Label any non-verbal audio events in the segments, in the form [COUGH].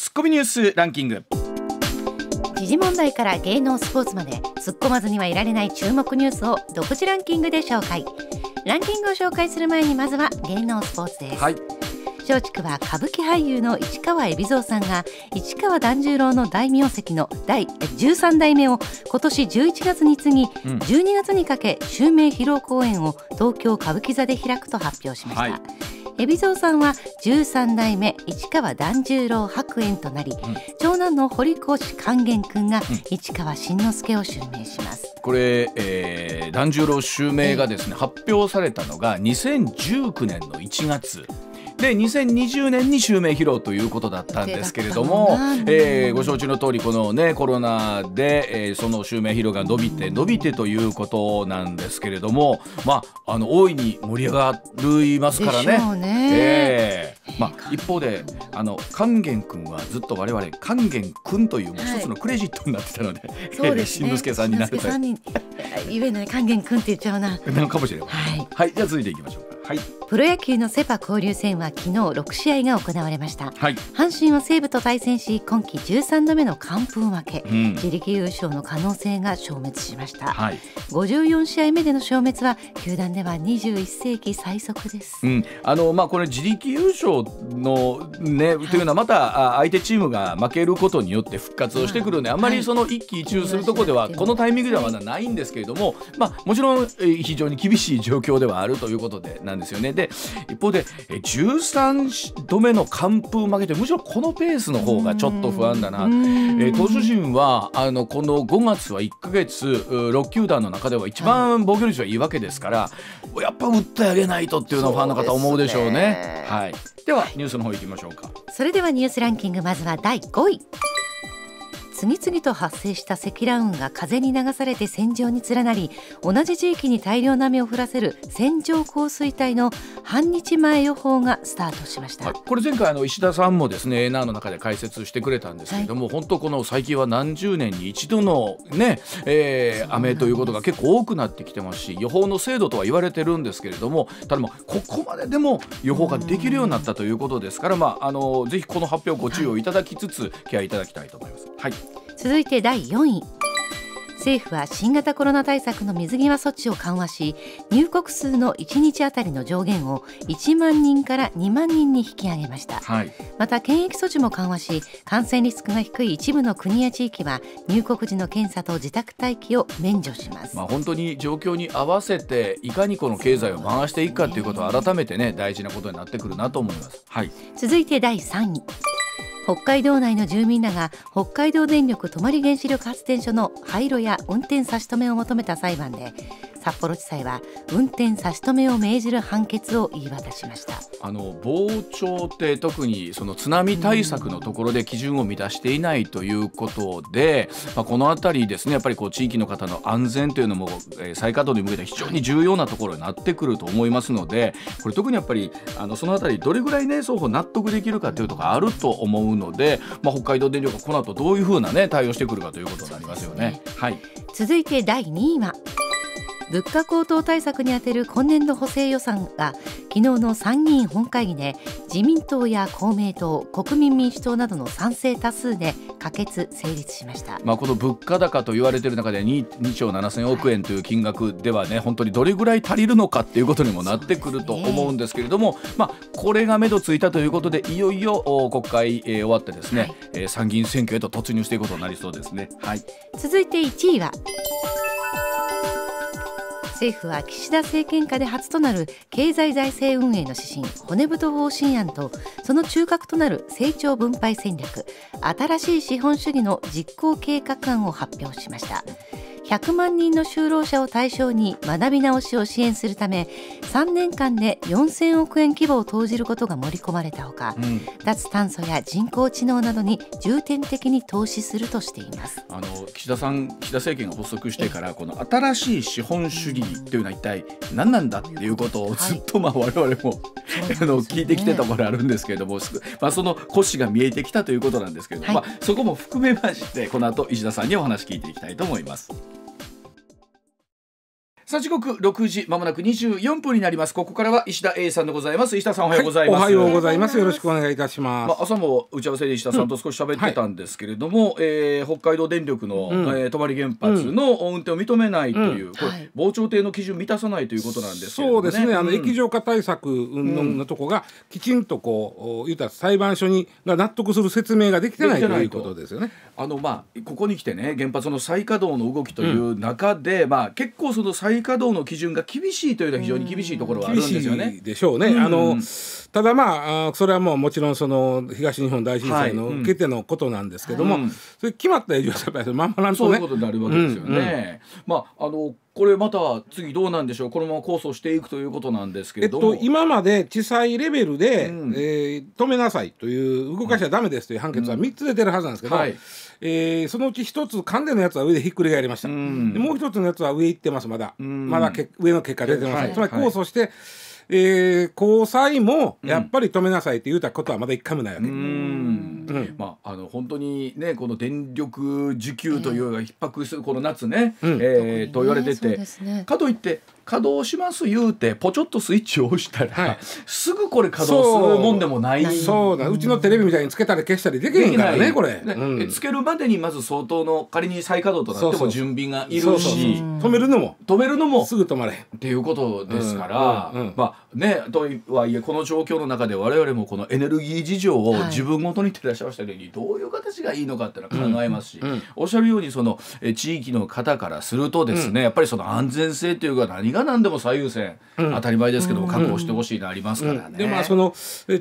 ツッコミニュースランキング時事問題から芸能スポーツまで突っ込まずにはいられない注目ニュースを独自ランキングで紹介ランキングを紹介する前にまずは芸能スポーツです、はい松竹は歌舞伎俳優の市川海老蔵さんが市川團十郎の大名跡の第13代目を今年11月に次ぎ、12月にかけ襲名披露公演を東京歌舞伎座で開くと発表しました。はい海老蔵さんは13代目市川團十郎白猿となり、うん、長男の堀越勸玄君が市川新之助を襲名します。これ、えー、團十郎襲名がですね、えー、発表されたのが2019年の1月。で2020年に襲名披露ということだったんですけれども、えー、ご承知の通りこのねコロナで、えー、その襲名披露が伸びて伸びてということなんですけれどもまああの大いに盛り上がりますからね。ねまあ、一方であの勸玄君はずっと我々勸玄君というもう一つのクレジットになってたので、はい、そうですね、[LAUGHS] しんのすけさんになってた。ゆえのね勸玄君って言っちゃうな。[LAUGHS] なのかもしれない。はい、はい、じゃあ続いていきましょうか。はい、プロ野球のセ・パ交流戦は昨日6試合が行われました、はい、阪神は西武と対戦し今季13度目の完封負け、うん、自力優勝の可能性が消滅しました、はい、54試合目での消滅は球団では21世紀最速です、うん、あのまあ、これ自力優勝の、ね、というのはまた相手チームが負けることによって復活をしてくるので、あんまりその一喜一憂するところではこのタイミングではまだないんですけれども、まあ、もちろん非常に厳しい状況ではあるということでなんですよね。で、一方で、13度目の完封負けて、むしろこのペースの方がちょっと不安だな。え投手陣は、あの、この5月は1ヶ月、6球団の中では一番防御率はいいわけですから、はい、やっぱ打ってあげないとっていうのはファンの方思うでしょうね。うねはい。では、ニュースの方行きましょうか。それではニュースランキング、まずは第5位。次々と発生した積乱雲が風に流されて線状に連なり同じ地域に大量の雨を降らせる線状降水帯の半日前予報がスタートしました、はい、これ前回の石田さんもですねエナーの中で解説してくれたんですけれども、はい、本当この最近は何十年に一度のね、えー、雨ということが結構多くなってきてますし予報の精度とは言われてるんですけれどもただまここまででも予報ができるようになったということですからまああのぜひこの発表ご注意をいただきつつ、ケアいただきたいと思います。はい続いて第4位政府は新型コロナ対策の水際措置を緩和し入国数の1日当たりの上限を1万人から2万人に引き上げました、はい、また検疫措置も緩和し感染リスクが低い一部の国や地域は入国時の検査と自宅待機を免除します、まあ、本当に状況に合わせていかにこの経済を回していくかということは改めてね大事なことになってくるなと思います、はい、続いて第3位北海道内の住民らが北海道電力泊原子力発電所の廃炉や運転差し止めを求めた裁判で札幌地裁は運転差し止めを命じる判決を言い渡しましたあの傍聴って特にその津波対策のところで基準を満たしていないということで、まあ、この辺りですねやっぱりこう地域の方の安全というのも、えー、再稼働に向けて非常に重要なところになってくると思いますのでこれ特にやっぱりあのその辺りどれぐらいね双方納得できるかというところあると思うので、まあ、北海道電力がこの後どういうふうなね対応してくるかということになりますよね。ねはい、続いて第2位は物価高騰対策に充てる今年度補正予算が昨日の参議院本会議で自民党や公明党国民民主党などの賛成多数で可決成立しました、まあ、この物価高と言われている中で 2, 2兆7000億円という金額ではね、本当にどれぐらい足りるのかということにもなってくると思うんですけれども、ね、まあ、これが目処ついたということでいよいよ国会、えー、終わってですね、はい、参議院選挙へと突入していくことになりそうですね。はい、続いて1位は政府は岸田政権下で初となる経済財政運営の指針骨太方針案とその中核となる成長分配戦略新しい資本主義の実行計画案を発表しました。100万人の就労者を対象に学び直しを支援するため3年間で4000億円規模を投じることが盛り込まれたほか、うん、脱炭素や人工知能などに重点的に投資するとしていますあの岸田さん岸田政権が発足してからこの新しい資本主義というのは一体何なんだっていうことをずっとまあ我々も、はい、あの聞いてきてたものあるんですけれども、まあ、その腰が見えてきたということなんですけれども、はい、まあ、そこも含めましてこの後石田さんにお話聞いていきたいと思います。さあ時刻六時まもなく二十四分になりますここからは石田英さんでございます石田さんおはようございます、はい、おはようございますよろしくお願いいたします、まあ、朝も打ち合わせで石田さんと少し喋ってたんですけれども、うんはい、えー、北海道電力の、うん、えー、泊原発の運転を認めないという、うん、これ防潮堤の基準満たさないということなんですけ、ね、そうですねあの、液状化対策ののとこがきちんとこう言うた裁判所にが納得する説明ができてないということですよねあのまあここに来てね原発の再稼働の動きという中で、まあ結構その再稼働の基準が厳しいというのは非常に厳しいところはあるんですよね。でしょうね。うん、あのただまあそれはもうもちろんその東日本大震災の受けてのことなんですけども、はいうん、それ決まった以上やっぱりまんとね。そういうことになるわけですよね。まああのこれまた次どうなんでしょうこのまま控訴していくということなんですけれども、えっと、今まで地裁レベルで、うん、えー、止めなさいという動かしちゃだめですという判決は3つ出てるはずなんですけど、うんはい、えー、そのうち1つ関連のやつは上でひっくり返りました、うん、もう1つのやつは上行ってますまだ、まだけ上の結果出てます、はい、つまり控訴して、はいえー、交際もやっぱり止めなさいって言うたことはまだ一回もないわけ。うんまあ、あの本当にねこの電力需給というのが逼迫するこの夏ね、えー、えー、と言われてて、ね、かといって稼働します言うてポチョっとスイッチを押したら、はい、すぐこれ稼働するもんでもないそうだうちのテレビみたいにつけたり消したりできへんからねこれ、うん、つけるまでにまず相当の仮に再稼働となっても準備がいるし止めるのも止めるのもすぐ止まれっていうことですから、うんうん、まあねとはいえこの状況の中で我々もこのエネルギー事情を自分ごとに照らし合わせたようにどういう形がいいのかっていうのは考えますし、おっしゃるようにその地域の方からするとですね、やっぱりその安全性というか何がが何でも最優先、当たり前ですけども確保してほしいのありますからね。でまあその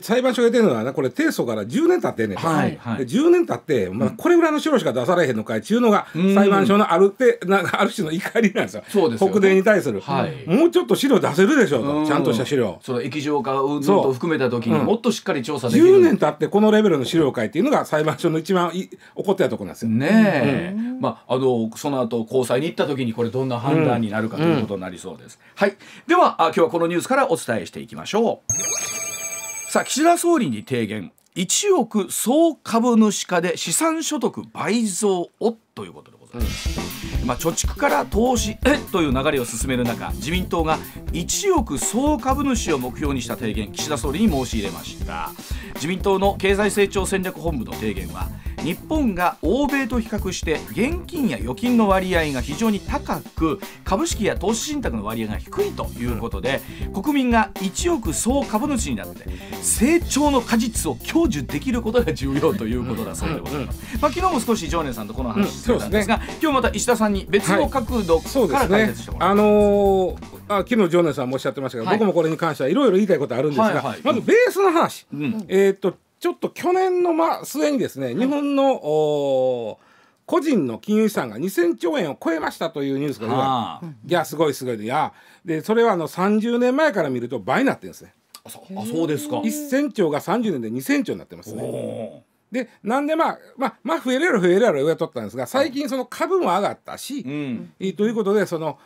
裁判所が言ってるのはなこれ提訴から10年経ってねはいはい、10年経って、まあ、これぐらいの資料しか出されへんのかいっちゅうのが裁判所のあるてなんかある種の怒りなんですよそうです国税に対する、はい、もうちょっと資料出せるでしょうと、ちゃんとした資料。その液状化運動と含めた時にもっとしっかり調査できる、う10年経ってこのレベルの資料会っていうのが裁判所の一番い怒ってたとこなんですよ。ねえ、まあ、あのその後高裁に行った時にこれどんな判断になるかということになりそうです。ですはいでは今日はこのニュースからお伝えしていきましょうさあ岸田総理に提言1億総株主化で資産所得倍増をということでございます、まあ、貯蓄から投資へという流れを進める中自民党が1億総株主を目標にした提言岸田総理に申し入れました自民党の経済成長戦略本部の提言は日本が欧米と比較して現金や預金の割合が非常に高く株式や投資信託の割合が低いということで国民が1億総株主になって成長の果実を享受できることが重要ということだそうでございます。まあ、昨日も少し常念さんとこの話してたんですが、うんすね、今日また石田さんに別の角度から解説してもらいます。はい、ね、あのーあ昨日常念さんもおっしゃってましたけど、はい、僕もこれに関してはいろいろ言いたいことあるんですが、はいはい、まずベースの話、うん、えー、っとちょっと去年の末にですね、日本の、はい個人の金融資産が2000兆円を超えましたというニュースが出たいやすごいすごいいやでそれはあの30年前から見ると倍になってるんですねあそうですか1000兆が30年で2000兆になってますねでなんでまあまあ、まあ、増えれる増えれる上取ったんですが最近その株も上がったし、うん、ということでその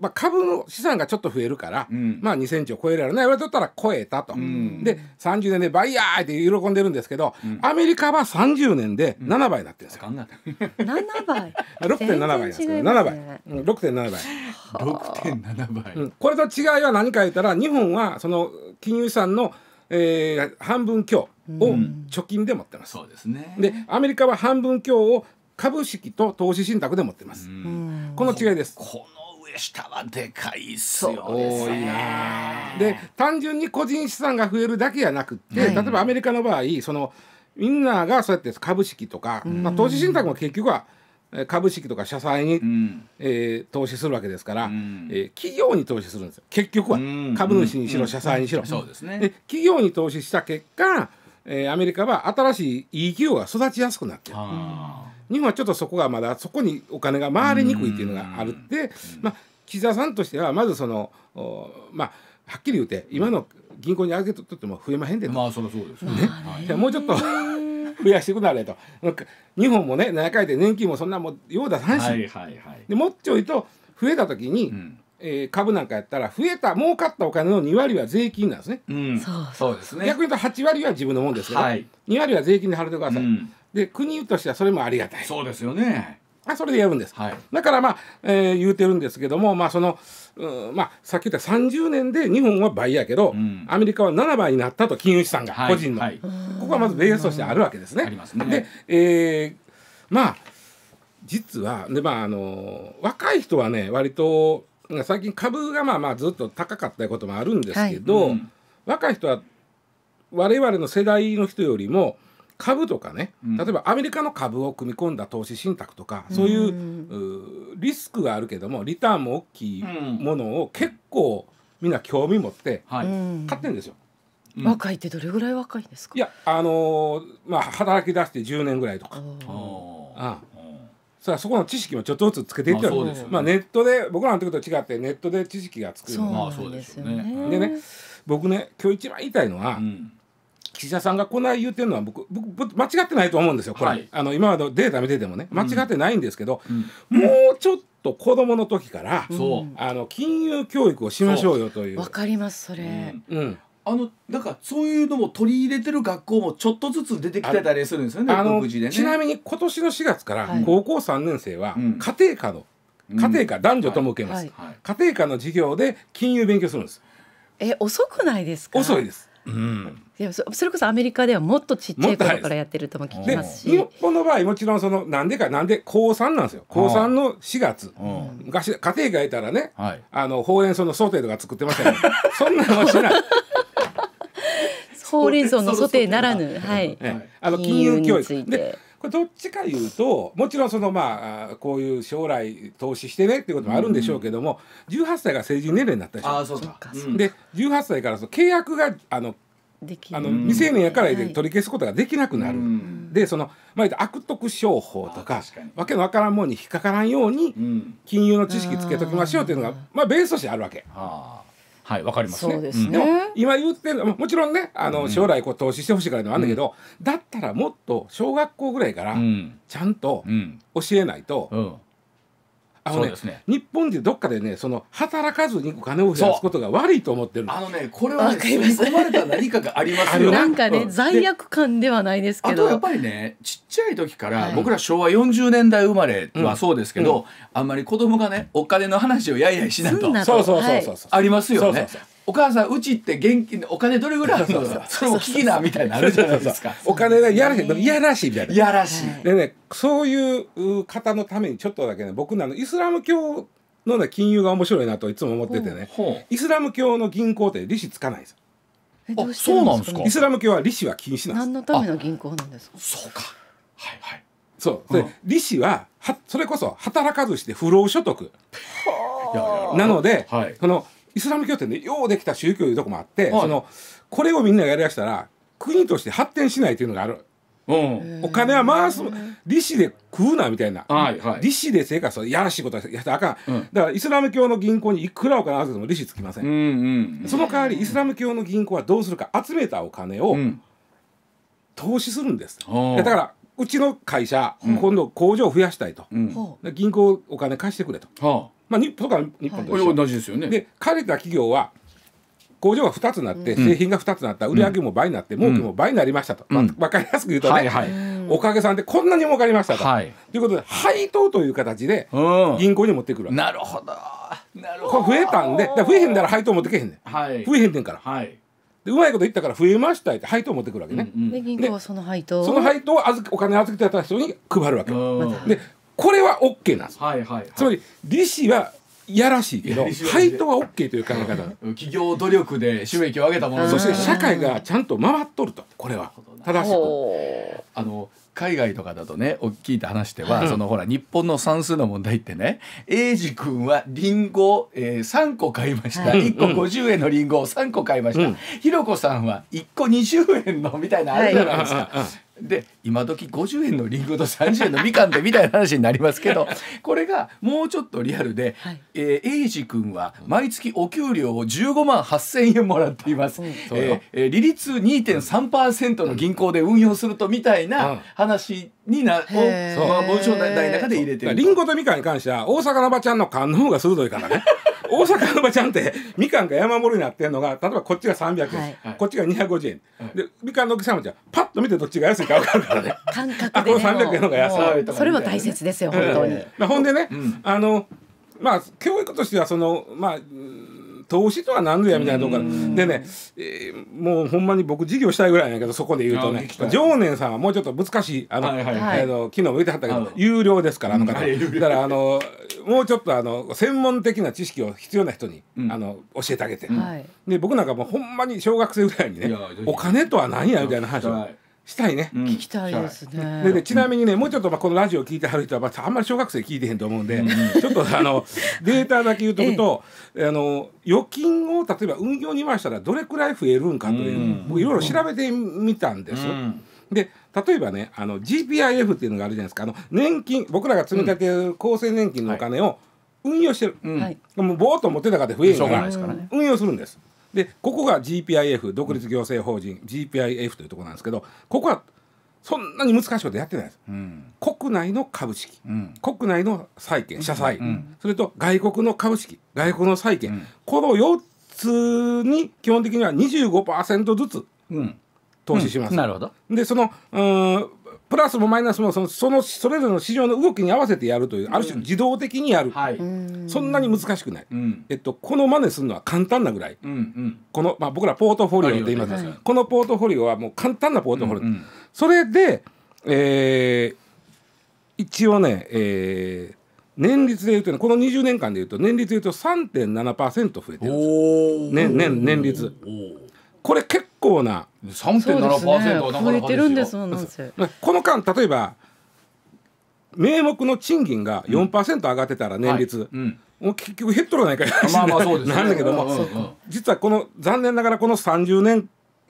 まあ、株の資産がちょっと増えるから、うん、まあ2センチを超えられないわれとったら超えたと、うん、で30年でバイヤーって喜んでるんですけど、うん、アメリカは30年で7倍になってるんですよ。うん、7倍 ?6.7 [LAUGHS] 倍ですけど、7倍、うん、6.7倍。6.7倍、うん、これと違いは何か言ったら日本はその金融資産の、えー、半分強を貯金で持ってます。そうですね、でアメリカは半分強を株式と投資信託で持ってます。この違いです。この下はでかいっすよね。で単純に個人資産が増えるだけじゃなくて、はい、例えばアメリカの場合そのみんながそうやって株式とか、まあ、投資信託も結局は株式とか社債に、うん、えー、投資するわけですから、うん、えー、企業に投資するんですよ結局は、うん、株主にしろ社債にしろ、そうですね、で企業に投資した結果えー、アメリカは新しい企業が育ちやすくなってる。日本はちょっとそこがまだそこにお金が回りにくいっていうのがあるって、まあ、岸田さんとしてはまずそのお、まあはっきり言って今の銀行に預けとっても増えまへんでまあそりそうですね。ねもうちょっと増やしてくなれとなんか日本もね7回で年金もそんなもよう出さんし、はいはいはい、でもっちょいと増えた時に、うんえー、株なんかやったら増えた儲かったお金の2割は税金なんですね、うん、そうですね逆に言うと8割は自分のもんですけど、はい、2割は税金で払ってください、うん、で国としてはそれもありがたいそうですよねあそれでやるんです、はい、だからまあ、えー、言うてるんですけども、まあそのう、まあ、さっき言った30年で日本は倍やけど、うん、アメリカは7倍になったと金融資産が、はい、個人の、はい、ここはまずベースとしてあるわけですね。ありで、えー、まあ実はで、まあ、あの若い人はね割と最近株がまあまあずっと高かったこともあるんですけど、はいうん、若い人は我々の世代の人よりも株とかね、うん、例えばアメリカの株を組み込んだ投資信託とかそういうリスクがあるけどもリターンも大きいものを結構みんな興味持って買ってんですよ。うん、若いってどれぐらい若いですかいやあのー、まあ働き出して10年ぐらいとか。ああそそこの知識もちょっとずつつけていってる、まあね、まあネットで僕らの時と違ってネットで知識がつくまあそうですよねでね僕ね今日一番言いたいのは、うん、岸田さんがこんな言うてるのは僕僕間違ってないと思うんですよこれ、はい、あの今までデータ見ててもね間違ってないんですけど、うん、もうちょっと子供の時から、うん、あの金融教育をしましょうよというわかりますそれ、うん、あのだからそういうのも取り入れてる学校もちょっとずつ出てきてたりするんですよねあの、ね、ちなみに今年の4月から高校3年生は家庭科の、うん、家庭科、男女とも受けます、はいはい、家庭科の授業で金融勉強するんですえ遅くないですか遅いですうん、でそれこそアメリカではもっとちっちゃい頃からやってるとも聞きますし日本の場合もちろんそのなんでかなんで高3なんですよ高3の4月昔家庭がいたらね、はい、あのほうれん草の想定とか作ってましたけど、そんなのしないほうれん草のソテーならぬ、はい、あの金融教育でこれどっちかいうともちろんそのまあこういう将来投資してねっていうこともあるんでしょうけども、うん、18歳が成人年齢になったでしょあそうか、うん、で18歳からその契約があのあの未成年やから取り消すことができなくなる、はい、でその、まあ、悪徳商法とかわけのわからんもんに引っかからんように金融の知識つけときましょうっていうのが、まあ、ベースとしてあるわけ。あはい、わかりますね。そうですねうんでも今言ってるもちろんねあの将来こう投資してほしいからのはあるんだけど、だったらもっと小学校ぐらいからちゃんと教えないと、うんあのね、ね、日本でどっかでねその働かずにお金を増やすことが悪いと思ってるあのねこれはね組み込まれた何かがありますよなんかね、罪悪感ではないですけどあとやっぱりねちっちゃい時から、はい、僕ら昭和40年代生まれはそうですけど、うんうん、あんまり子供がねお金の話をやいやいしないとそうそうそうそう、い、ありますよねお母さんうちって現金お金どれぐらいあるのそれも聞きなみたいになるじゃないですかお金がやらしいやらしいみたいなやらしいでねそういう方のためにちょっとだけね僕のイスラム教のね金融が面白いなといつも思っててねイスラム教の銀行って利子つかないですあそうなんですかイスラム教は利子は禁止なんです何のための銀行なんですかそうかはいはいそうで、利子ははそれこそ働かずして不労所得なので、はい、このイスラム教ってねようできた宗教いうとこもあって、はい、そのこれをみんながやりだしたら国として発展しないというのがある。うん、お金は回す利子で食うなみたいな、はいはい、利子で生活やらしいことはやったらあか、うん、だからイスラム教の銀行にいくらお金預けても利子つきませんうんうんその代わりイスラム教の銀行はどうするか集めたお金を投資するんです、うん、だからうちの会社、今度工場を増やしたいと、銀行お金貸してくれと、まあ、日本か日本と一緒、はい、同じですよねでりた企業は工場が2つになって、製品が2つになった売上も倍になって、儲けも倍になりましたと、まあ、分かりやすく言うとね、おかげさんでこんなに儲かりましたと、ということで配当という形で銀行に持ってくるわけ、なるほどなるほど増えたんで増えへんなら配当持ってけへんねん、増えへんねんから、でうまいこと言ったから増えましたって配当持ってくるわけね、で銀行はその配当その配当を預お金預けてた人に配るわけ、でこれは OK なんです、はいはいはい、つまり利子はやらしいけど配当は OK という考え方企業努力で収益を上げたものそして社会がちゃんと回っとるとこれは正しくあの海外とかだとね大きいた話では、うん、そのほら日本の算数の問題ってね英二君はりんご3個買いました、うん、1個50円のりんごを3個買いました、うん、ひろこさんは1個20円のみたいなあるじゃないですか。はいで今時50円のリンゴと30円のみかんでみたいな話になりますけど [LAUGHS] これがもうちょっとリアルで、はいえー、英二君は毎月お給料を15万8,000円もらっています、うん、えー、利率2.3%の銀行で運用するとみたいな話にな、うん、を文章題の中で入れてるリンゴとみかんに関しては大阪のばちゃんの勘の方が鋭いからね。[LAUGHS] 大阪のばちゃんってみかんが山盛りになってるのが例えばこっちが300円、はい、こっちが250円、はい、でみかんの奥様じゃパッと見てどっちが安いか分かるからね感覚で、ね、あこの300円の方が安いそれも大切ですよ、本当に、まあ、ほんでね、あのまあ教育としてはそのまあ投資とは何ぞやみたいなところでね、えー、もうほんまに僕事業したいぐらいやけどそこで言うとね常念さんはもうちょっと難しいあの、はいはいはい、の昨日も言ってはったけど有料ですからあの方、だからあのもうちょっとあの専門的な知識を必要な人に、うん、あの教えてあげて、うん、で僕なんかもうほんまに小学生ぐらいにねお金とは何やみたいな話を。したいね、うん、聞きたいですねでねちなみにねもうちょっとまあこのラジオを聞いてはる人はあんまり小学生聞いてへんと思うんで、[LAUGHS] ちょっとあの [LAUGHS] データだけ言うとくと、ええ、あの預金を例えば運用に回したらどれくらい増えるんかといういろいろ調べてみたんです。で例えばねあの GPIF っていうのがあるじゃないですかあの年金僕らが積み立てる厚生年金のお金を運用してる、はい、もうぼーっと持ってたかで増えるから、運用するんです。でここが GPIF 独立行政法人、うん、GPIF というところなんですけどここはそんなに難しいことやってないです、うん、国内の株式、うん、国内の債券社債、それと外国の株式外国の債券、この4つに基本的には25%ずつ、うん投資します。うん、なるほどでそのうんプラスもマイナスもそのそのそれぞれの市場の動きに合わせてやるという、ある種自動的にやる、うんはい、そんなに難しくない、うん、えっと、この真似するのは簡単なぐらい、うんうん、この、まあ、僕らポートフォリオと言います、ね、このポートフォリオはもう簡単なポートフォリオ、うんうん、それで、えー、一応ね、えー年率でいうと、ね、この20年間でいうと年率でいうと3.7%増えてるんです、ね、年年率。これ結構な3.7%だから、ね、増えてるんですもんなこの間例えば名目の賃金が4%上がってたら年率、はいうん、もう結局減っとるないかいまあまあそうです、ね、なんだけども、うんうん、実はこの残念ながらこの30年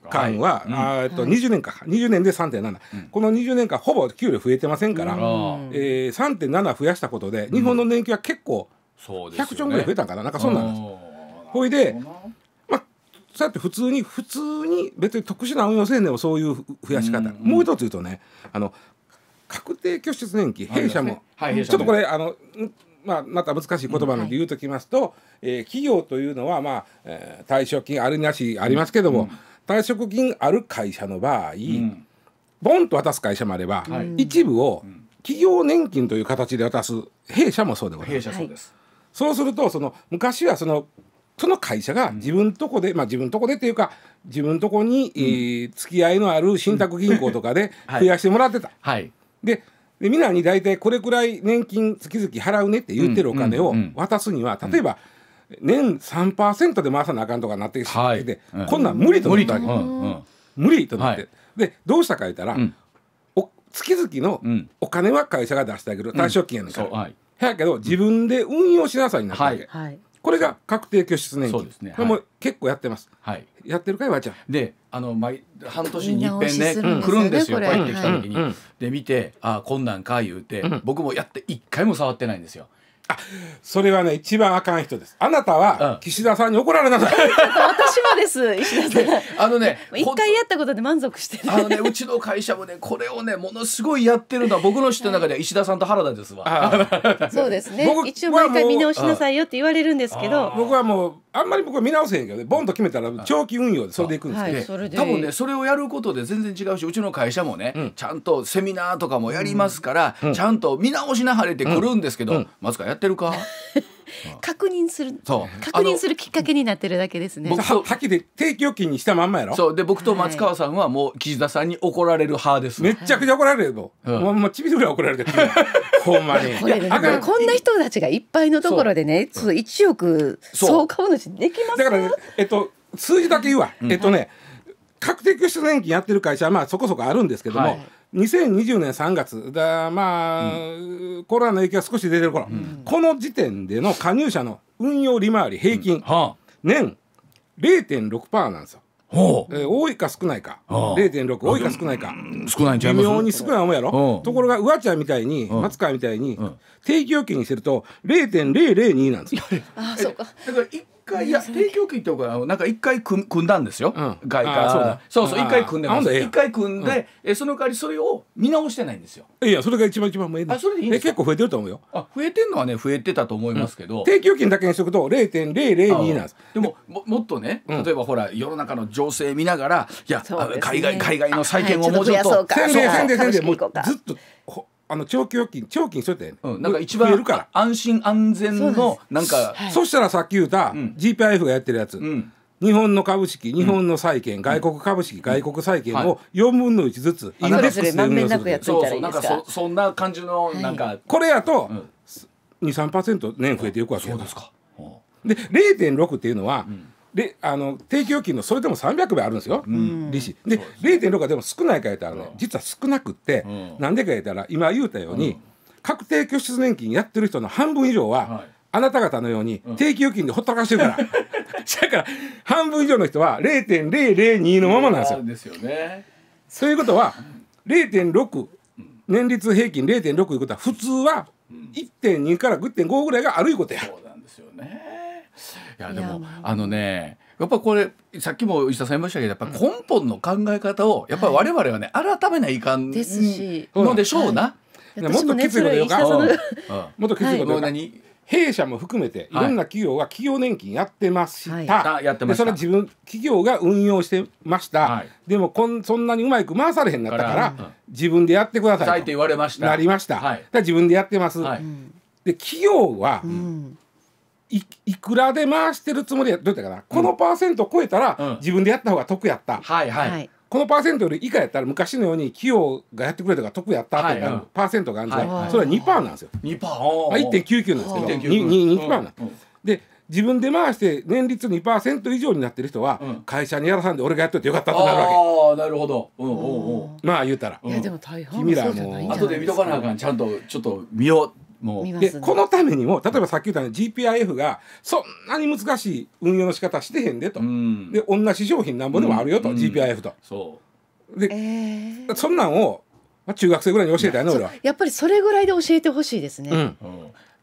間は、はい、うん、と20年か、はい、20年で3.7、うん、この20年間ほぼ給料増えてませんから、うん、えー、3.7増やしたことで日本の年金は結構100兆ぐらい増えたかな、うん、なんかそんなんです。ほいでそうやって普通に普通に別に特殊な運用生んをそういう増やし方、うんもう一つ言うとねあの確定拠出年金弊社も、はい、ちょっとこれあの、まあ、また難しい言葉なんで言うときますと、うんはい、えー、企業というのは、まあえー、退職金あるなしありますけども、うん、退職金ある会社の場合、うん、ボンと渡す会社もあれば、一部を企業年金という形で渡す弊社もそうでございます。はい、そうするとその昔はそのその会社が自分とこで、まあ自分とこでっていうか自分とこに、えー、付き合いのある信託銀行とかで増やしてもらってた。はい、で皆に大体これくらい年金月々払うねって言ってるお金を渡すには、例えば年3%で回さなあかんとかなってきて、はい、こんなん無理と無ったわけ、無理となって、はい、でどうしたか言ったら、うん、お月々のお金は会社が出してあげる退職金やねんから、うんはい、やけど自分で運用しなさいになったわけ。はいこれが確定拠出年金。そうですね。これも結構やってます。はい。やってるかいわちゃん。で、あの毎半年に一遍ね来るんですよ。帰ってきた時に、で見て、あこんなんか言うて、僕もやって一回も触ってないんですよ。それはね一番あかん人ですあなたは岸田さんに怒られなさい、うん、私もです [LAUGHS] 石田さんあのね一回やったことで満足してあのねうちの会社もねこれをねものすごいやってるのは僕の知った中では石田さんと原田ですわ、[LAUGHS] そうですね一応毎回見直しなさいよって言われるんですけど僕はもうあんまり僕は見直せへんけどねボンと決めたら長期運用でそれでいくんですけど、はい、多分ねそれをやることで全然違うしうちの会社もね、うん、ちゃんとセミナーとかもやりますから、うん、ちゃんと見直しなはれてくるんですけど、うん、松川やってるか確認するそう確認するきっかけになってるだけですね僕とはっきり定期預金にしたまんまやろそうで僕と松川さんはもう岸田さんに怒られる派です、めっちゃくちゃ怒られるよ、うん、もうもうちびるぐらい怒られる [LAUGHS] ほんまにこ [LAUGHS] れ、ね、こんな人たちがいっぱいのところでねそう1億総株主できますだから、ね、えっと数字だけ言うわ、うん、えっとね、はい、確定拠出年金やってる会社はまあそこそこあるんですけども、はい2020年3月だまあ、うん、コロナの影響が少し出てる頃、うん、この時点での加入者の運用利回り平均、うんはあ、年0.6%なんですよ。えー、多いか少ないか、はあ、0.6多いか少ないか少ないんちゃい微妙に少ないもうやろ、ところがうわちゃんみたいに、松川みたいに、定期預金にすると0.002なんですよ。あそうかだから回いや提供期ってかなんか一回組組んだんですよ、うん、外貨そうそう一回組んでます一回組んで、えその代わりそれを見直してないんですよいやそれが一番一番もいいあそれでいい結構増えてると思うよあ増えてんのはね増えてたと思いますけど、提供金だけにしとくと0.002なんですでもももっとね例えばほら世の中の情勢見ながらいや、海外海外の債券をもうちょっと,、はい、ちょっとそうかもうずっとあの長期預金長期にしといて、うん、なんか一番安心安全のなんかそ,、したらさっき言った、うん、GPIF がやってるやつ、うん日本の株式、日本の債券、うん、外国株式、うん、外国債券を4分の1ずつ、インデックスで運用するそうそうなんかそそんな感じのなんか、はい、これやと、うん、23%年増えていくわけですかで0.6っていうのは、うんであの定期預金のそれでも300倍あるんですよ、うん、利子でで0.6がでも少ないか言ったらね実は少なくて、うなんでか言ったら今言うたように、確定拠出年金やってる人の半分以上は、はい、あなた方のように定期預金でほったらかしてるから、[LAUGHS] だから半分以上の人は0.002のままなんですよ。そう、ね。ということは0.6年率平均0.6いうことは普通は1.2から5.5ぐらいがあるいうことや。そうなんですよね。やでもあのねやっぱこれさっきも石田さん言いましたけどやっぱ根本の考え方をやっぱり我々はね、改めないかんのでしょうな。もっときついことうか、もっときついこと弊社も含めていろんな企業が企業年金やってました、はい、でそれは自分企業が運用してました、はい、でもこんそんなにうまく回されへんなったから、自分でやってくださいと言われましたなりました、はい、自分でやってます、はい、で企業は、うんいいくらで回してるつもりやどうやったかな、このパーセントを超えたら、うん自分でやった方が得やった、はいはい。このパーセントより以下やったら昔のように企業がやってくれたから得やったってはいはいパーセントがあるんですが、はいそれは2%パーなんですよ、二パー。まあ1.99なんですけど2.99 2%なんでうんで自分で回して年率2%以上になってる人は、うん会社にやらさんで俺がやっといてよかったってなるわけああ、なるほど。うんうんうまあ言うたら、いやでも大半はそう君らも後で見とかなあかん。ちゃんとちょっと見よう。もう、このためにも例えばさっき言ったように GPIF がそんなに難しい運用の仕方してへんでと、うん、で同じ商品なんぼでもあるよと、うん、GPIF と。そうで、えー、そんなんを中学生ぐらいに教えたいの俺はやっぱりそれぐらいで教えてほしいですね、うん、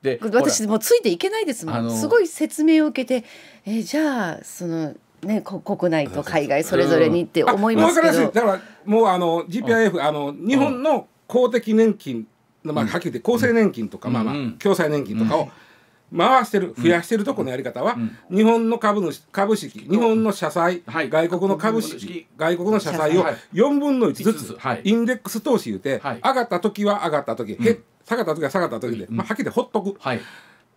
で私もうついていけないですもんすごい説明を受けてえじゃあそのね、国内と海外それぞれにって思いますけど、うん、だからもうあの GPIF、うん、あの日本の公的年金まあ、はっきり言って厚生年金とか、まあまあ共済年金とかを回してる増やしてるとこのやり方は、日本の株主株式日本の社債、外国の株式外国の社債を4分の1ずつ、インデックス投資言うて、上がった時は上がった時、う下がった時は下がった時で、まあ、はっきり言ってほっとく。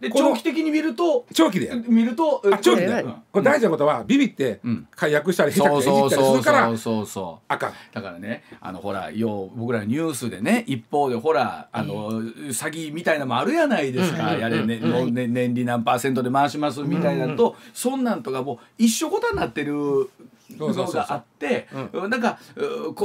で長期的に見ると長期でやる見ると長期でやる、これ大事なことは、ビビって解約したり変化したりするからそうそうあかんだからねあのほらよう僕らニュースでね一方でほらあの、詐欺みたいなのもあるやないですか、やれ、ねね、年利何パーセントで回しますみたいなのと、そんなんとかもう一緒ことになってるのがあってなんか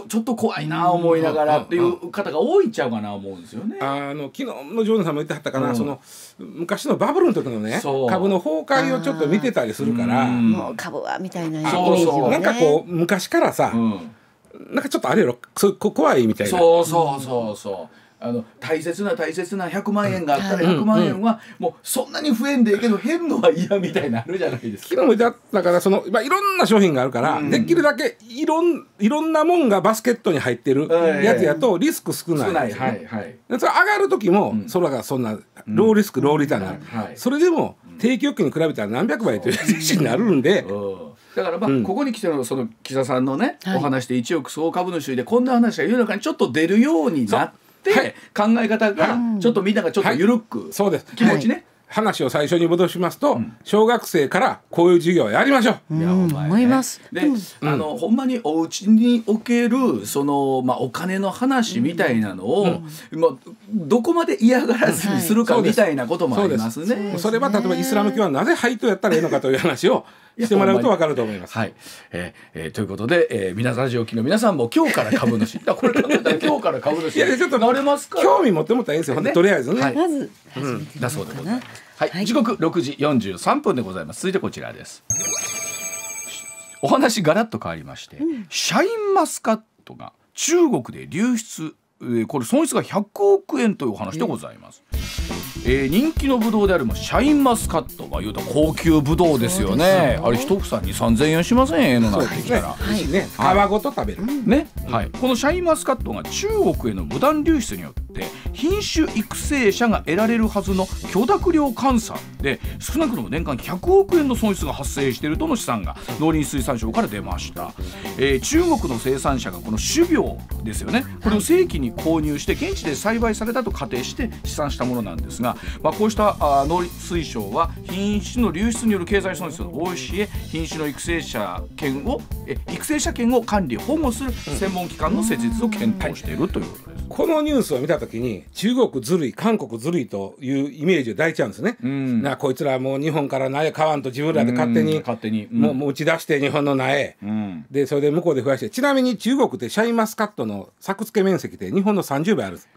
ちょっと怖いな思いながらっていう方が多いちゃうかな思うんですよね。あの昨日のジョーダンさんも言ってはったかな、その昔のバブルの時のね株の崩壊をちょっと見てたりするからもう株はみたいなイメージを、ね、なんかこう昔からさ、なんかちょっとあれやろそこ怖いみたいなそうそうそうそうあの大切な大切な100万円があったら100万円はもうそんなに増えんでええけど減るのは嫌みたいななるじゃないですか。昨日もだからその、まあ、いろんな商品があるから、うん、できるだけいろんいろんなもんがバスケットに入ってるやつやとリスク少ない、ね,、はいはいはい、上がる時も、うん、空がそんなローリスク、うん、ローリターンなる、はい、それでも定期預金に比べたら何百倍という話になるんで。だからまあ、ここに来てのその岸田さんのね、お話で1億総株主でこんな話が世の中にちょっと出るようになっはい、、考え方がちょっとみんながちょっと緩く、そうです気持ちね、話を最初に戻しますと、小学生からこういう授業やりましょう。いや思います。で、あのほんまにお家におけるそのまあお金の話みたいなのを、まあどこまで嫌がらずにするかみたいなこともありますね。それは例えばイスラム教はなぜ配当やったらいいのかという話をしてもらうと分かると思います。はいえーえー、ということで、えー、皆さん、上記の皆さんも今日から株主 [LAUGHS] これ考えたら今日から株主いやちょっとなれますか興味持っても大変ですよ、ね、とりあえずね。はい、まず、うん、だそうでございます。はい、はい、時刻6時43分でございます続いてこちらです。お話がらっと変わりまして、うん、シャインマスカットが中国で流出えー、これ損失が100億円という話でございます。えー、人気のブドウであるシャインマスカットは言うと高級ブドウですよねあれ一房に3000円しませんええのなってきたら、ね、はい、皮ごと食べる、ね、はい、このシャインマスカットが中国への無断流出によってって品種育成者が得られるはずの許諾量換算で少なくとも年間100億円の損失が発生しているとの試算が農林水産省から出ました、えー、中国の生産者がこの種苗ですよねこれを正規に購入して現地で栽培されたと仮定して試算したものなんですが、まあ、こうしたあ農林水省は品種の流出による経済損失の防止へ品種の育成者権をえ育成者権を管理保護する専門機関の設立を検討しているということです、このニュースを見た時に中国ずるい韓国ずるいというイメージを抱いちゃうんですね。うん、なこいつらもう日本から苗買わんと自分らで勝手に,、勝手にもう持ち出して日本の苗、うん、でそれで向こうで増やしてちなみに中国ってシャインマスカットの作付け面積って日本の30倍あるんです。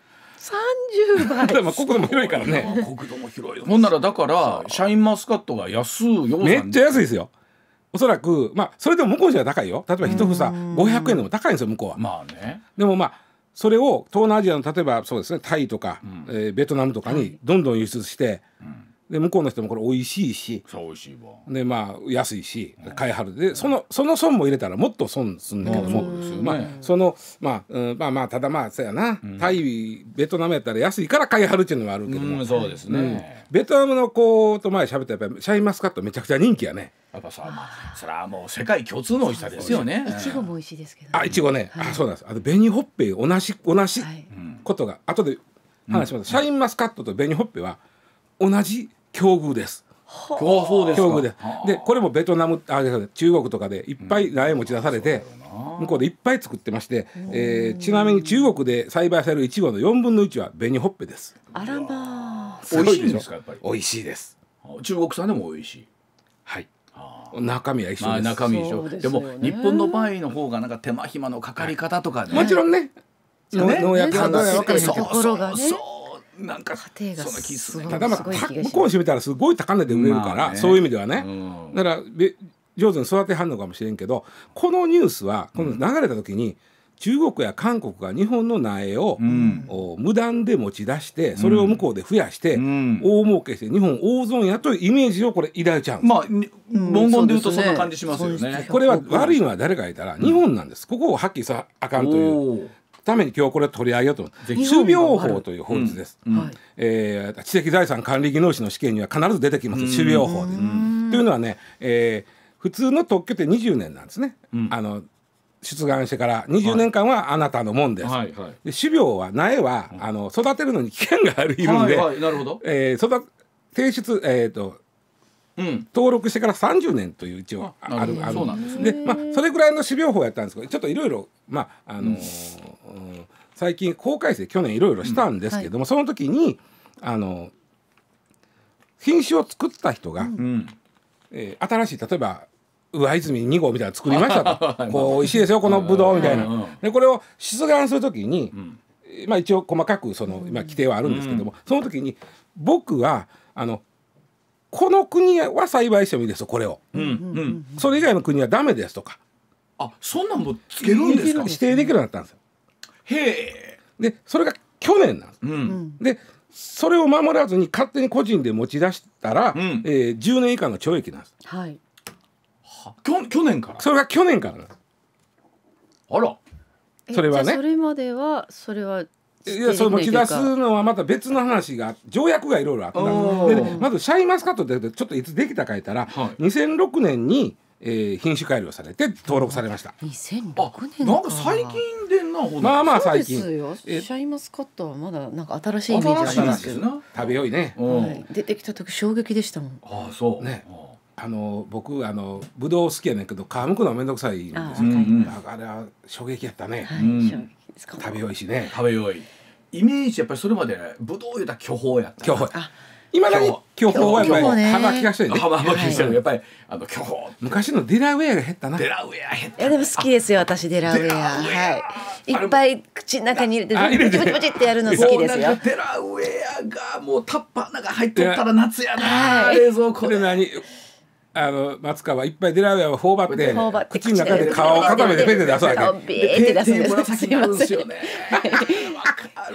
30倍でも [LAUGHS] 国土も広いからね国土も広いほんならだからシャインマスカットが安いよめっちゃ安いですよおそらくまあそれでも向こうじゃ高いよ例えば一房500円でも高いんですよ向こうはまあねでもまあそれを東南アジアの例えばそうですねタイとか、うん、えー、ベトナムとかにどんどん輸出して、うで向こうの人もこれ美味しいしそう美味しいわでまあ安いし買いはるで、そのその損も入れたらもっと損すんだけども、まあその、まあうん、まあまあただまあそやな、タイベトナムやったら安いから買いはるっていうのはあるけども、そうですね、ベトナムの子と前喋ったやっぱりシャインマスカットめちゃくちゃ人気やねやっぱさ、まあ、それはもう世界共通の美味しさですよねいちごも美味しいですけど、あいちごね、あそうなんですあと紅ほっぺ同じ同じことが、後で話します、シャインマスカットと紅ほっぺは同じ境遇です。あそうです境遇ででこれもベトナムあで中国とかでいっぱい苗持ち出されて、うん、向こうでいっぱい作ってまして、えー、ちなみに中国で栽培されるいちごの4分の1は紅ほっぺですあらまあ美味しいんですかやっぱり美味しいです中国産でも美味しいはい中身は一緒です、中身一緒で,、も日本の場合の方がなんか手間暇のかかり方とかね、もちろんね農薬とか分かそうそうなんかそん気すただまあ向こうを閉めたらすごい高値で売れるから、ね、そういう意味ではね、うん、だから上手に育てはんのかもしれんけどこのニュースはこの流れた時に、うん中国や韓国が日本の苗を、うん、無断で持ち出してそれを向こうで増やして、うん、大儲けして日本大損やというイメージをこれ抱いちゃうまあ論文で言うとそんな感じしますよね。これは悪いのは誰がいたら日本なんです。ここをはっきりさあかんという。ために今日これ取り上げようと種苗法という法律です、うんえー、知的財産管理技能士の試験には必ず出てきます種苗法で。というのはね、えー、普通の特許って20年なんですね。あの出願してから20年間はあなたのもんです。はいはい、で種苗は苗は、あの育てるのに危険があるいるんで、なるほどえー、育提出えっ、ー、とうん、登録してから30年という一応あるあるんです、ね、で、まあ、それぐらいの種苗法やったんですけどちょっといろいろまああのーうん最近法改正去年いろいろしたんですけども、うんはい、その時にあの品種を作った人が、うん、えー、新しい例えば上泉2号みたいなの作りましたと [LAUGHS] こう美味しいですよこのブドウみたいな。でこれを出願する時に、うん、まあ、一応細かくその、まあ、規定はあるんですけども、うん、その時に僕はあのこの国は栽培してもいいですよこれを、うんうん、それ以外の国はダメですとかあそんなんもつけるんですか指定できるようになったんですよへでそれが去年なんです。うん、でそれを守らずに勝手に個人で持ち出したら、うん、えー、10年以下の懲役なんです。はい、はょ、去年からそれが去年からなんです。あらそれはね。それまではそれはいやその持ち出すのはまた別の話が条約がいろいろあったで、ね、まずシャインマスカットってちょっといつできたか言ったら、はい、2006年にえー、品種改良されて登録されました。2006年なんか最近でなまあまあ最近。シャインマスカットはまだなんか新しいイメージありますけど。食べよいね、はい。出てきた時衝撃でしたもん。あそうね。あの僕あのブドウ好きやねんけど皮むくのは面倒くさいんですけど、ああ衝撃やったね。はい、食べよいしね。食べよい。イメージやっぱりそれまでブドウ言うた巨峰やった。巨峰。今だに巨峰はやっぱり幅気がしてるねやっぱりあの巨峰昔のデラウェアが減ったなデラウェア減ったいやでも好きですよ私デラウェアはいいっぱい口の中に入れてブチブチってやるの好きですよデラウェアがもうタッパーの中入ってったら夏やな冷蔵庫で何あの松川はいっぱいデラウェアは頬張って口の中で顔を固めてペテで出すわけ。すいません。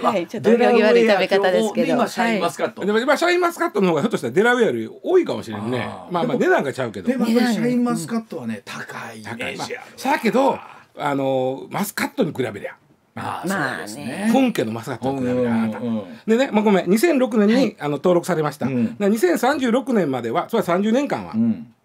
はい、ちょっと行儀悪い食べ方ですけど。今シャインマスカット。でも今シャインマスカットの方がひょっとしたらデラウェアより多いかもしれんね。まあまあ値段がちゃうけど。でもシャインマスカットはね高いイメージある。だけどあのマスカットに比べりゃ。まあ、あね、本家の正人君なんでね、まあ、ごめん2006年に、あの登録されました、うん、2036年まではそれは30年間は、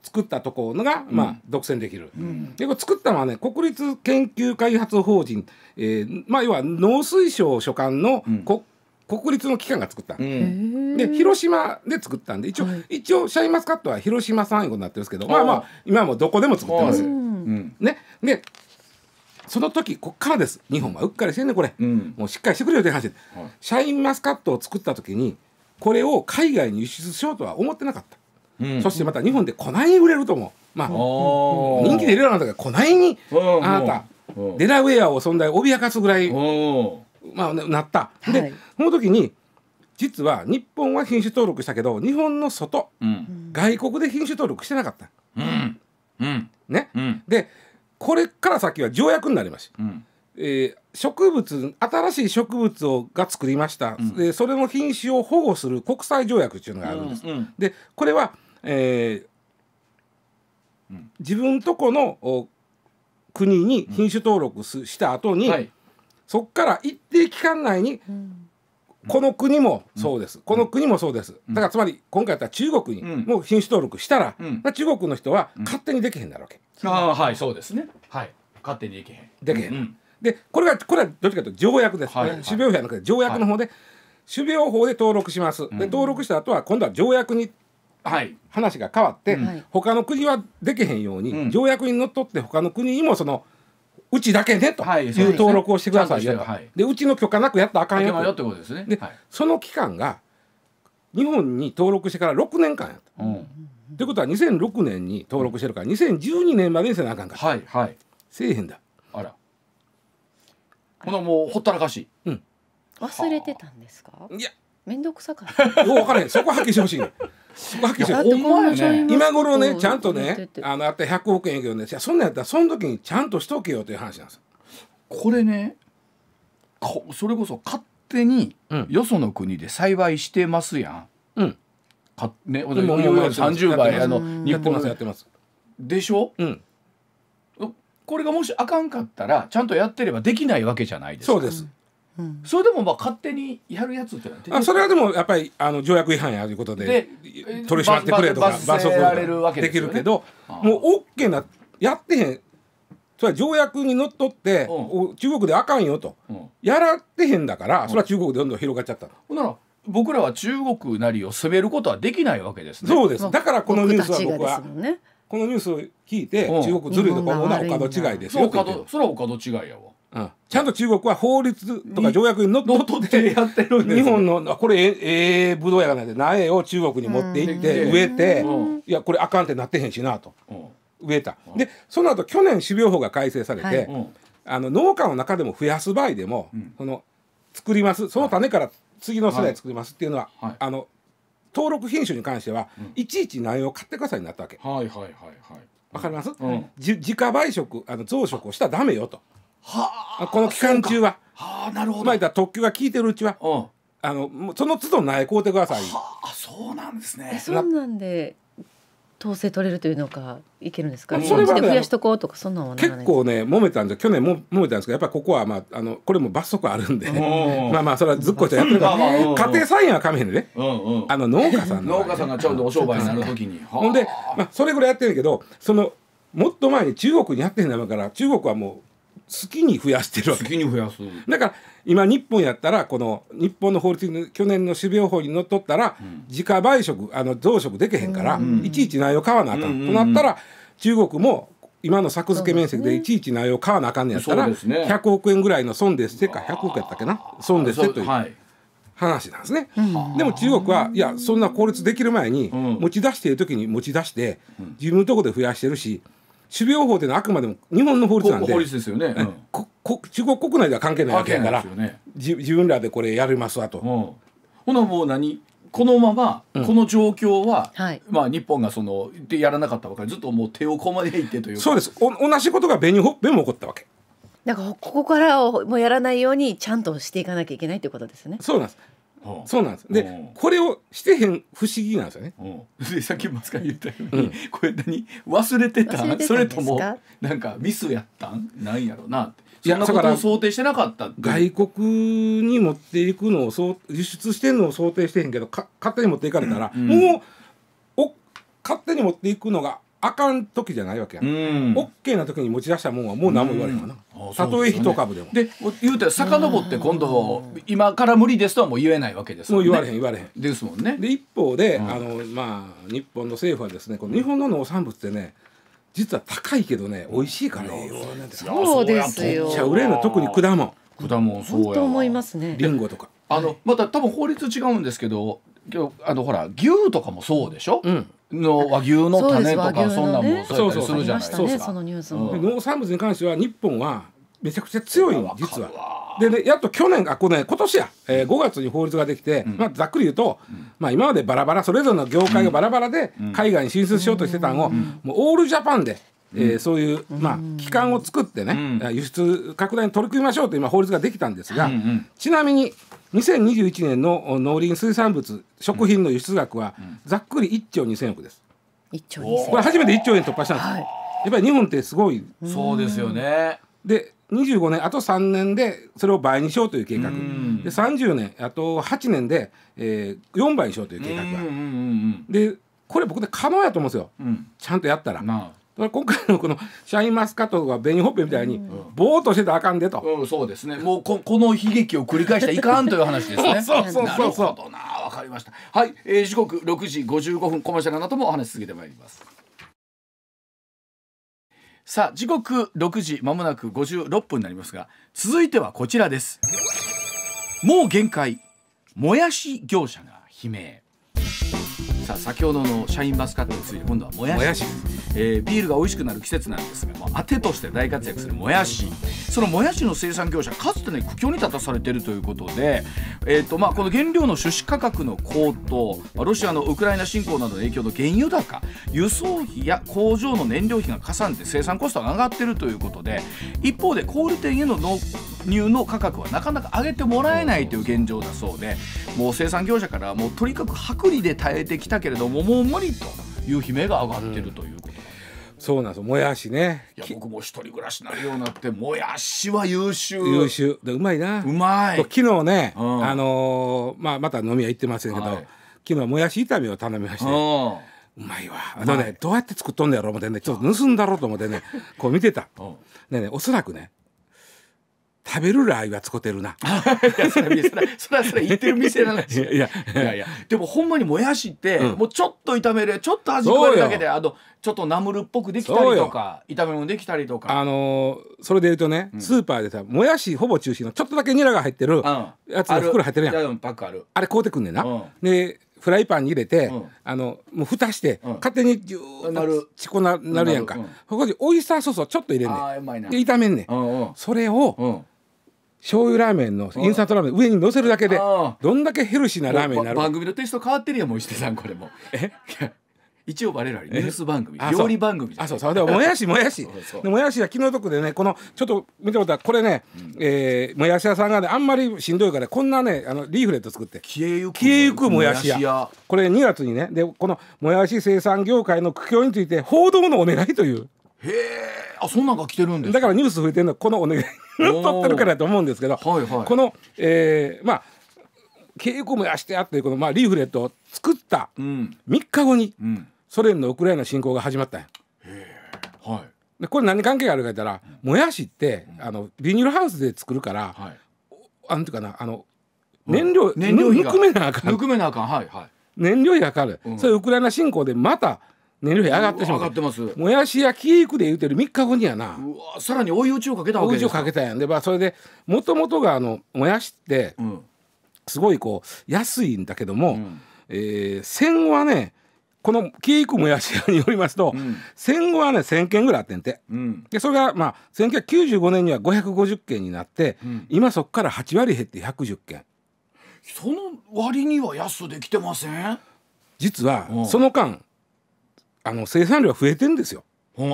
作ったところが、まあ、独占できる、うん、でこれ作ったのはね国立研究開発法人、えーまあ、要は農水省所管の国、国立の機関が作った、うん、で広島で作ったんで一応、はい、一応シャインマスカットは広島産英語になってるんですけどまあまあ今もどこでも作ってます、ねでその時こっからです日本はうっかりしてんねこれ、うん、もうしっかりしてくれよって話で、はい、シャインマスカットを作った時にこれを海外に輸出しようとは思ってなかった、うん、そしてまた日本でこないに売れると思うまあ人気で入れるなんだけどこないにあなたデラウェアを存在脅かすぐらい、まあ、なった、はい、でその時に実は日本は品種登録したけど日本の外、うん、外国で品種登録してなかった。うんうんね、でこれから先は条約になります、うん、えー、植物新しい植物をが作りました、うん、でそれの品種を保護する国際条約っていうのがあるんです。うんうん、でこれは、えー、うん、自分とこの国に品種登録す、した後に、はい、そこから一定期間内に、うんこの国もそうです、この国もそうです、だからつまり今回やったら中国にもう品種登録したら、中国の人は勝手にできへんなるわけ、ああはいそうですねはい勝手にできへんできへん、でこれがこれはどっちかというと条約です、はい種苗法やなく条約の方で、種苗法で登録します、で登録した後は今度は条約にはい、話が変わって、他の国はできへんように、条約にのっとって他の国にもそのうちだけでという登録をしてくださいよでうちの許可なくやったらあかんよことですねで、その期間が日本に登録してから6年間やと。いうことは2006年に登録してるから2012年までにせなあかんから、はいはい、せえへんだあらもうほったらかしうん、忘れてたんですかいや面倒くさかった分からへんそこはっきりしてほしいわけじゃん、ね、今頃ね、ちゃんとね、あの、あった百億円やけどね、そんなやったら、その時にちゃんとしとけよという話なんですよ。これね、こそれこそ勝手に、よその国で栽培してますやん。うん。かね、でも、30倍、あの、日本やってます。でしょうん。これがもしあかんかったらちゃんとやってればできないわけじゃないですか。そうですそれでもまあ勝手にやるやつってあそれはでもやっぱりあの条約違反やということで取り締まってくれとか罰則ができるけど、もう OK なやってへんそれは条約にのっとって、うん、中国であかんよと、うん、やらってへんだから、それは中国でどんどん広がっちゃったほんなら僕らは中国なりをすめることはできないわけですねそうですだからこのニュースは僕は、ね、このニュースを聞いて中国ずるいとこほお門違いですよそそれはお門違いやわちゃんと中国は法律とか条約にのっとってやってるんです、日本のこれえええぶどやがないで苗を中国に持って行って植えていやこれあかんってなってへんしなと植えたでその後去年種苗法が改正されて、はい、あの農家の中でも増やす場合でも、うん、その作りますその種から次の世代作りますっていうのは、はいはい、あの登録品種に関しては、うん、いちいち苗を買ってくださいになったわけ。はいはいはいはい。わかります？うん、自家培植あの増殖をしたらダメよと。はこの期間中は。はあ、なるほど。まあ、特急が効いてるうちは。うん、あの、その都度苗買うてください。はあ、そうなんですね。そうなんで。統制取れるというのかいけるんですか、ね、それまで増やしとこうとかそんな結構ね揉めたんじゃ去年も揉めたんですけどやっぱりここは、まあ、あのこれも罰則あるんでまあまあそれはずっこちゃやってるから、うん、家庭菜園はかめへんでね、うんうん、あの農家さんの、ね、農家さんがちょうどお商売になる時にほんで、まあ、それぐらいやってるけどそのもっと前に中国にやってへんだから中国はもう好きに増やしてるわ好けきに増やすだから今日本やったらこの日本の法律に去年の種苗法にのっとったら自家培植あの増殖できへんからいちいち内容買わなあかん、となったら中国も今の作付け面積でいちいち内容買わなあかんねやったらそ100億円ぐらいの損ですてか100億やったっけな損ですてというはい話なんですね、でも中国はいやそんな効率できる前に持ち出している時に持ち出して自分のところで増やしてるし種苗法というのはあくまでも日本の法律なんですよね、中国国内では関係ないわけだから、ね、自分らでこれやりますわと。ほなもう何このまま、うん、この状況は、はい、まあ、日本がそのでやらなかったわけでずっともう手をこまでいってというそうですお同じことが紅ほっぺも起こったわけ。だからここからをもうやらないようにちゃんとしていかなきゃいけないということですね。そうなんです。そうなんですでこれをしてへん不思議なんですよね。でさっきマスカ言ったように、これ何忘れてたそれともなんかミスやったんなんやろうなそんなことを想定してなかった外国に持っていくのをそう輸出してんのを想定してへんけどか勝手に持っていかれたら、もうお勝手に持っていくのがあかん時じゃないわけやん、うん、オッケーな時に持ち出したもんはもう何も言われへんわな、たとえ一株でもで、ね、言うたら遡って今度今から無理ですとはもう言えないわけですもんねもう言われへん言われへんですもんねで一方で、うん、あのまあ日本の政府はですねこの日本の農産物ってね実は高いけどね美味しいから栄養なんですよそうです売れるの特に果物果物そうや思いますねリンゴとかあのまた多分法律違うんですけど今日あのほら牛とかもそうでしょ、うん、の和牛の種とかそんなもんそうそうするじゃないですか。そのニューも。農産物に関しては日本はめちゃくちゃ強い実は。でねやっと去年あこれ、ね、今年や、えー、5月に法律ができて、うん、まあざっくり言うと、うん、まあ今までバラバラそれぞれの業界がバラバラで海外に進出しようとしてたのを、もうオールジャパンでえー、そういう、まあ、機関を作ってね、輸出拡大に取り組みましょうという今法律ができたんですが、うんうん、ちなみに2021年の農林水産物食品の輸出額は、ざっくり1兆2000億です。1兆これ初めて1兆円突破したんです、はい、やっぱり日本ってすごいそうですよねで25年あと3年でそれを倍にしようという計画で30年あと8年で、えー、4倍にしようという計画がでこれ僕で可能やと思うんですよ、うん、ちゃんとやったら。今回のこのシャインマスカットが紅ほっぺみたいに、ぼーっとしてたらあかんでと、うん、そうですねもうここの悲劇を繰り返したいかんという話ですね [LAUGHS] そうそうそうそうそうなわかりましたはい、えー、時刻6時55分コマーシャルの後もお話し続けてまいりますさあ時刻6時まもなく56分になりますが続いてはこちらですもう限界もやし業者が悲鳴さあ先ほどのシャインマスカットについて今度はもやしもやし、えー、ビールが美味しくなる季節なんですが、まあ、当てとして大活躍するもやしそのもやしの生産業者かつてね苦境に立たされているということで、えーとまあ、この原料の種子価格の高騰、ロシアのウクライナ侵攻などの影響の原油高輸送費や工場の燃料費がかさんで生産コストが上がっているということで一方で小売店への納入の価格はなかなか上げてもらえないという現状だそうでもう生産業者からもうとにかく薄利で耐えてきたたけれどももう無理という悲鳴が上がってるということ、うん、そうなんですもやしねいや僕も一人暮らしになるようになってもやしは優秀優秀でうまいなうまい昨日ね、うん、あのー、まあ、また飲み屋行ってますけど、はい、昨日もやし炒めを頼みまして、うんうまいわあのね、どうやって作っとんねやろ思ってねちょっと盗んだろうと思ってねこう見てた、でねおそらくね食べるらいは使ってるな。[LAUGHS] やそそ言ってる店なんですよ。いやいやでもほんまにもやしって、もうちょっと炒めるちょっと味変わるだけであのちょっとナムルっぽくできたりとか炒め物できたりとか。あのそれで言うとね、スーパーでさもやしほぼ中心のちょっとだけニラが入ってるやつが袋入ってるやん。あパックあるあれ買うてくんねんな。でフライパンに入れて、あのもう蓋して、勝手にぎューなるチコななるやんか、うそこにオイスターソースをちょっと入れんねんで炒めんねん、それを、醤油ラーメンのインスタントラーメン上に乗せるだけでどんだけヘルシーなラーメンになる番組のテスト変わってるやんもう石手さんこれもえ [LAUGHS] 一応我々ニュース番組料理番組あ [LAUGHS] そうそうでももやしもやしもやしは気の毒でねこのちょっと見たことはこれね、うん、えー、もやし屋さんがねあんまりしんどいからこんなねあのリーフレット作って消えゆく消えゆくもやし屋これ2月にねでこのもやし生産業界の苦境について報道のお願いというへえあそんなんか来てるんですだからニュース増えてるのこのお願い取 [LAUGHS] ってるからだと思うんですけど、はいはい、この、えー、まあ稽古もやしてあってこの、まあ、リーフレットを作った3日後に、うん、ソ連のウクライナ侵攻が始まったんや。でこれ何関係があるか言ったら、もやしって、あのビニールハウスで作るから、はい、あんていうかなあの燃料、うん、燃料費がぬくめなあかん。ぬめなあかんはい燃料費がかかる、うん、それウクライナ侵攻でまた寝る上がってしまう上がってますもやしやキーいくで言うてる3日後にやなさらに追い打ちをかけたわけです追い打ちをかけたやんで、まあ、それでもともとがあのもやしってすごいこう安いんだけども、うん、えー、戦後はねこの消えいくもやし屋によりますと、うん、戦後はね1,000件ぐらいあってんて、うん、でそれがまあ1995年には550件になって、うん、今そこから8割減って110件その割には安できてません実はその間あの生産量が増えてんですよ。ほん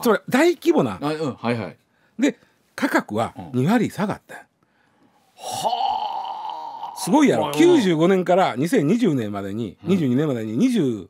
つまり大規模な。あうんはいはいで価格は2割下がった。はあすごいやろ。95年から2020年までに22年までに27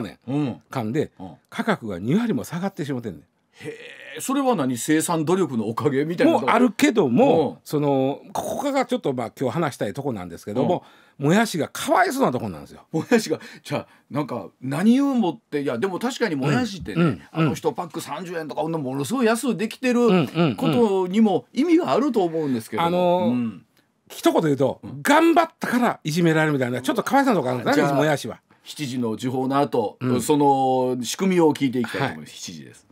年うん間で価格が2割も下がってしまってんねん。えそれは何生産努力のおかげみたいなもあるけども、うんそのここがちょっとまあ今日話したいとこなんですけども、もやしがかわいそうなとこなんですよ。もやしがじゃあなんか何をもっていやでも確かにもやしってね、うんうん、あの1パック30円とかものすごい安くできてることにも意味があると思うんですけど。あのー、うん一言言うと、頑張ったからいじめられるみたいなちょっとかわいそうなとこあるんですねもやしは7時の時報の後、うん、その仕組みを聞いていきたいと思います、はい、7時です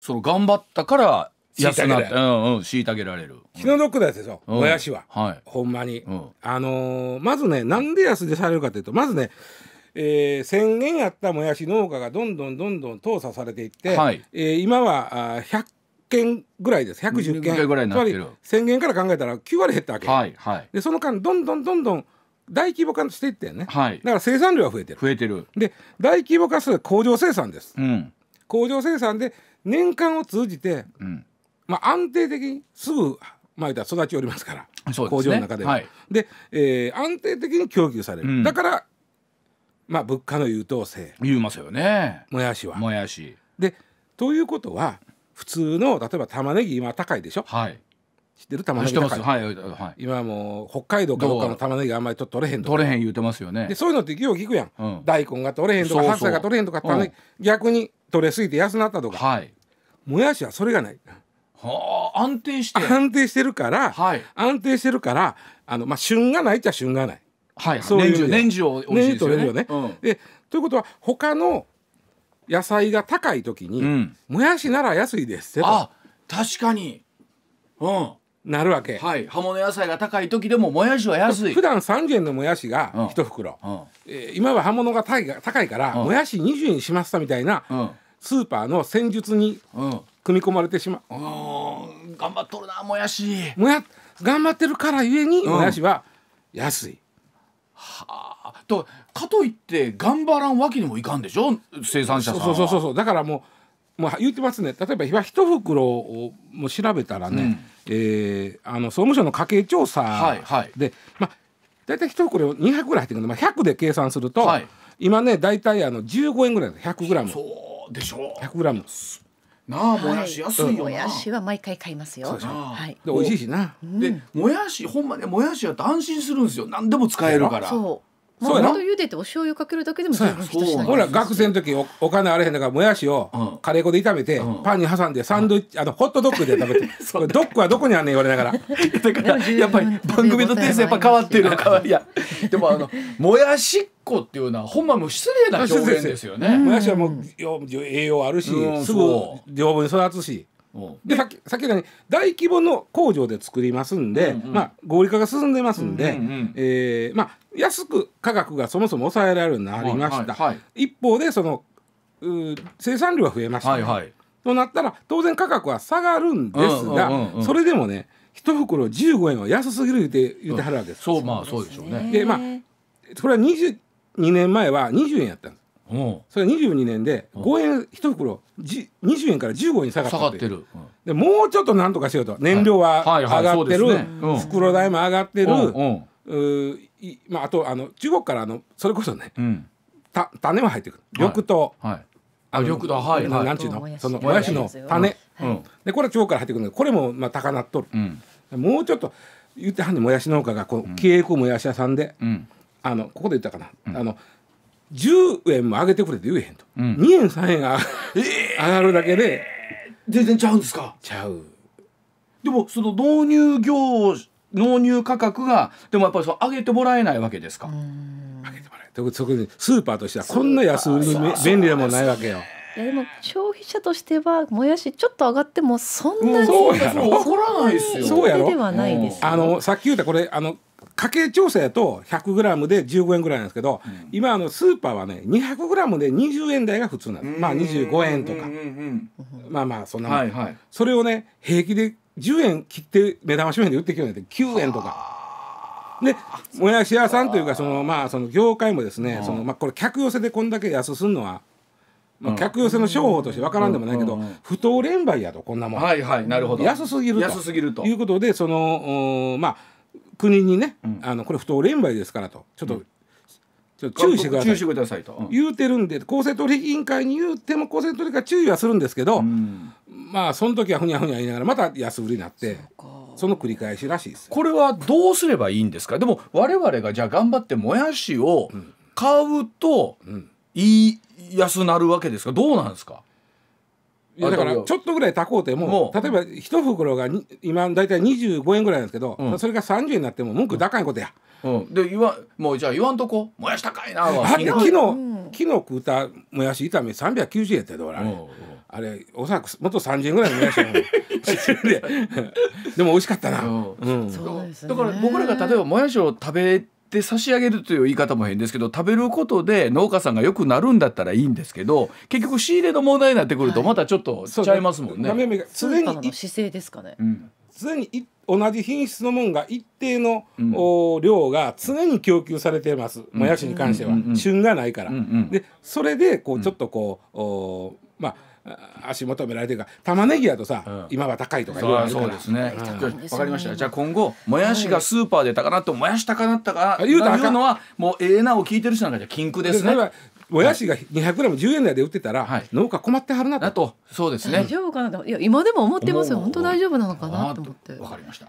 その頑張ったから安なってうんうん虐げられる気の毒なですよ、もやしは、はい、ほんまに、うん、あのーまずねなんで安でされるかというとまずねえー、1円やったもやし農家がどんどんどんどん倒汰されていって、はいえー、今はあ100件ぐらいです110件ぐらいになってるつまり1 0から考えたら9割減ったわけ、はいはい、でその間どんどんどんどん大規模化していってね、はい、だから生産量は増えてる増えてるで大規模化する工場生産です、うん、工場生産で年間を通じて、うん、まあ、安定的にすぐ、まあ、た育ちおりますから、ね、工場の中では。はい、で、えー、安定的に供給される、うん、だから、まあ、物価の優等生言いますよねもやしは。もやしでということは普通の例えば玉ねぎ今高いでしょ。はい知ってる玉ねぎ高い、はいはい、今もう北海道かどっかの玉ねぎあんまり取れへんとか取れへん言うてますよねでそういうのってよう聞くやん、うん、大根が取れへんとか白菜が取れへんとか、うん、逆に取れすぎて安なったとか、はい、もやしはそれがないはあ、安定して安定してるから、はい、安定してるからあの、まあ、旬がないっちゃ旬がない。はい、そういう年中を美味しいですよね。ね、うん、でということは他の野菜が高い時に、うん、もやしなら安いですあ確かに、うん、なるわけ、はい、葉物野菜が高い時でももやしは安い普段3円のもやしが1袋、うんうん、えー、今は葉物が高いから、もやし20円にしましたみたいな、スーパーの戦術に、うん組み込まれてしまう。頑張っとるなもやし。もや頑張ってるからゆえにもやしは安い。はあとかといって頑張らんわけにもいかんでしょ生産者さんそうそうそうそうだからもう、まあ、言ってますね例えば一袋をも調べたらね、うん、えー、あの総務省の家計調査で、はいはいまあ、大体一袋200ぐらい入ってくるので、まあ、100で計算すると、はい、今ね大体あの15円ぐらいで 100g。そうでしょ 100g。なあもやし安いよな、もやしは毎回買いますよ。はい。で美味しいしな。でもやしほんまねもやしは安心するんですよ。何でも使えるから。そう。そう茹でてお醤油かけるだけでもほら学生の時おお金あれへんだからもやしをカレー粉で炒めて、うん、パンに挟んでサンドイッチ、うん、あのホットドッグで食べてドッグはどこにあんねん言われながら [LAUGHS] だからやっぱり番組のテイストやっぱ変わってるのいやでもあのもやしっこっていうのはほんまもう失礼な表現ですよね、うん、もやしはもう栄養あるし、すぐ丈夫に育つしでさっきさっきに大規模の工場で作りますんで、うんうん、まあ、合理化が進んでますんで、うんうん、えー、まあ安く価格がそもそも抑えられるようになりました、はいはいはい、一方でその生産量は増えました、ね、はいはい、となったら当然価格は下がるんですが、うんうんうんうん、それでもね一袋15円は安すぎるって言ってはるわけです、うん、そうまあそうでしょうねでまあそれは22年前は20円やったんですそれは22年で5円一袋20円から15円下がってる、うん、でもうちょっとなんとかしようと燃料は上がってる、袋代も上がってる、うんまあ、あとあの中国からあのそれこそね、うん、た種は入ってくる緑豆、はいはいあ緑豆はい、はい、なんちゅうのそのもやしの種、うん、でこれは中国から入ってくるのでこれもまあ高鳴っとる、うん、もうちょっと言ってはんねもやし農家がこう、うん、経営もやし屋さんで、うん、あのここで言ったかな、あの10円も上げてくれって言えへんと、うん、2円3円が上がるだけで、えー、全然ちゃうんですかちゃうでもその導入業納入価格がでもやっぱりそう上げてもらえないわけですか。上げてもらえ特にスーパーとしてはこんな安売り便利なもんないわけよ。いやでも消費者としてはもやしちょっと上がってもそんなに怒らないですよ。そうやろ。ではないです。あのさっき言ったこれあの家計調査やと 100g で15円ぐらいなんですけど、うん、今あのスーパーはね 200g で20円台が普通なんです、まあ25円とか、まあまあそんなもん、はいはい、それをね平気で10円切って目玉商品で売ってきようやって9円とか。でもやし屋さんというかそのまあその業界もですね、そのまあこれ客寄せでこんだけ安すんのはまあ、客寄せの商法として分からんでもないけど、不当連売やとこんなもん、はいはい、なるほど安すぎると安すぎるということでそのまあ国にね、あのこれ不当連売ですからとちょっと注意してくださいと、言うてるんで公正取引委員会に言うても公正取引会注意はするんですけど、うん、まあその時はふにゃふにゃ言いながらまた安売りになってその繰り返しらしいですこれはどうすればいいんですかでも我々がじゃあ頑張ってもやしを買うと、いい安なるわけですかどうなんですかいやだからちょっとぐらい炊こうてももう例えば一袋が今大体25円ぐらいなんですけど、うんそれが30円になっても文句高いことや、うん、で言わもうじゃあ言わんとこもやし高いなはあ昨日昨日食うたもやし炒め390円やったようあれ、あれおそらくもっと30円ぐらいのもやし [LAUGHS] でも美味しかったな、うんうんそうですねだから僕らが例えばもやしを食べで差し上げるという言い方も変ですけど食べることで農家さんがよくなるんだったらいいんですけど結局仕入れの問題になってくるとまたちょっとちゃいますもんね。はい、常に姿勢ですかね、うん、常に同じ品質のもんが一定の、うん、量が常に供給されてます、もやしに関しては、旬がないから。でそれでこうちょっとこう、まあ足求められてるか玉ねぎやとさ、うん、今は高いとかそうそうですねわ、うん、かりましたじゃあ今後もやしがスーパーで高なってもやし高なったか言うたいのはもうええなを聞いてる人なんかじゃ禁句ですねもやしが 200g10 円台で売ってたら、はい、農家困ってはるなとそうですね大丈夫かなといや今でも思ってますよ本当大丈夫なのかなと思ってわかりました